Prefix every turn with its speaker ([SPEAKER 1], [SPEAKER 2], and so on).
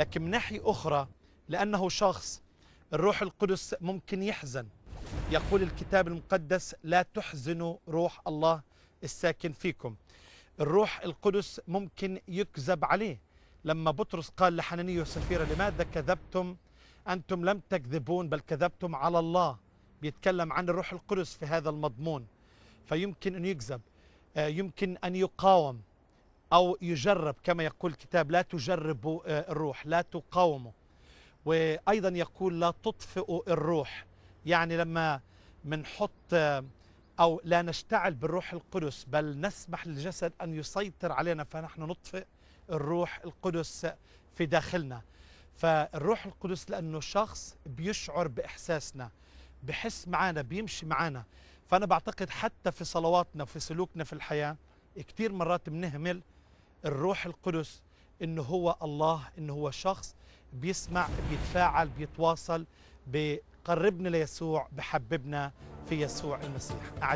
[SPEAKER 1] لكن من ناحية أخرى لأنه شخص الروح القدس ممكن يحزن يقول الكتاب المقدس لا تحزنوا روح الله الساكن فيكم الروح القدس ممكن يكذب عليه لما بطرس قال لحنانية وسفيرة لماذا كذبتم أنتم لم تكذبون بل كذبتم على الله بيتكلم عن الروح القدس في هذا المضمون فيمكن أن يكذب آه، يمكن أن يقاوم أو يجرب كما يقول الكتاب لا تجربوا آه، الروح لا تقاوموا وأيضا يقول لا تطفئوا الروح يعني لما منحط آه، أو لا نشتعل بالروح القدس بل نسمح للجسد أن يسيطر علينا فنحن نطفئ الروح القدس في داخلنا فالروح القدس لأنه شخص بيشعر بإحساسنا بحس معنا بيمشي معنا فأنا بعتقد حتى في صلواتنا وفي سلوكنا في الحياة كتير مرات بنهمل الروح القدس إن هو الله إن هو شخص بيسمع بيتفاعل بيتواصل بيقربنا ليسوع بحببنا في يسوع المسيح